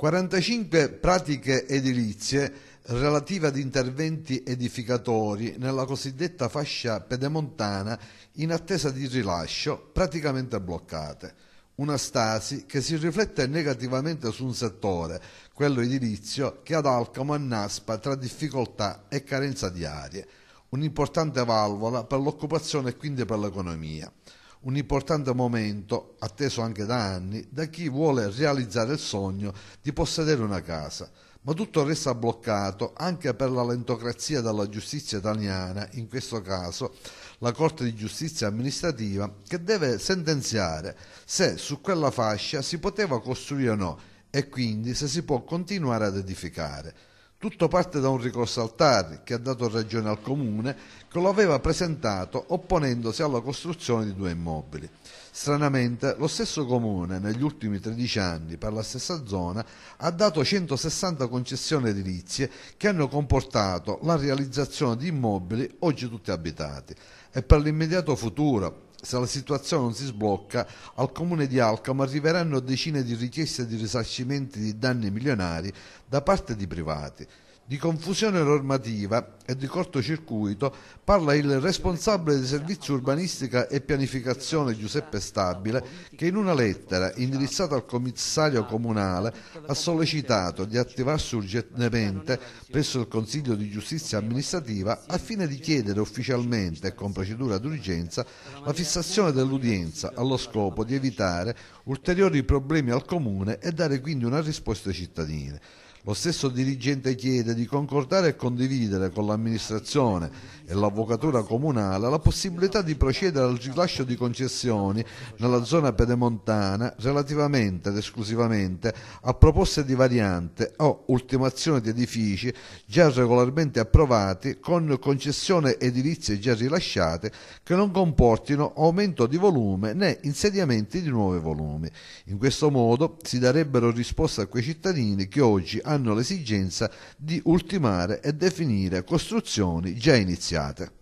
45 pratiche edilizie relative ad interventi edificatori nella cosiddetta fascia pedemontana in attesa di rilascio, praticamente bloccate. Una stasi che si riflette negativamente su un settore, quello edilizio, che ad Alcamo annaspa tra difficoltà e carenza di arie. Un'importante valvola per l'occupazione e quindi per l'economia un importante momento, atteso anche da anni, da chi vuole realizzare il sogno di possedere una casa. Ma tutto resta bloccato anche per la lentocrazia della giustizia italiana, in questo caso la Corte di Giustizia amministrativa, che deve sentenziare se su quella fascia si poteva costruire o no e quindi se si può continuare ad edificare. Tutto parte da un ricorso al TARI che ha dato ragione al comune che lo aveva presentato opponendosi alla costruzione di due immobili. Stranamente, lo stesso comune negli ultimi 13 anni per la stessa zona ha dato 160 concessioni edilizie che hanno comportato la realizzazione di immobili oggi tutti abitati e per l'immediato futuro se la situazione non si sblocca, al comune di Alcamo arriveranno decine di richieste di risarcimenti di danni milionari da parte di privati. Di confusione normativa e di cortocircuito parla il responsabile di servizio urbanistica e pianificazione Giuseppe Stabile che in una lettera indirizzata al commissario comunale ha sollecitato di attivarsi urgentemente presso il Consiglio di Giustizia amministrativa al fine di chiedere ufficialmente e con procedura d'urgenza la fissazione dell'udienza allo scopo di evitare ulteriori problemi al comune e dare quindi una risposta ai cittadini. Lo stesso dirigente chiede di concordare e condividere con l'amministrazione e l'avvocatura comunale la possibilità di procedere al rilascio di concessioni nella zona pedemontana relativamente ed esclusivamente a proposte di variante o ultimazione di edifici già regolarmente approvati con concessione edilizie già rilasciate che non comportino aumento di volume né insediamenti di nuovi volumi. In questo modo si darebbero risposte a quei cittadini che oggi hanno l'esigenza di ultimare e definire costruzioni già iniziate.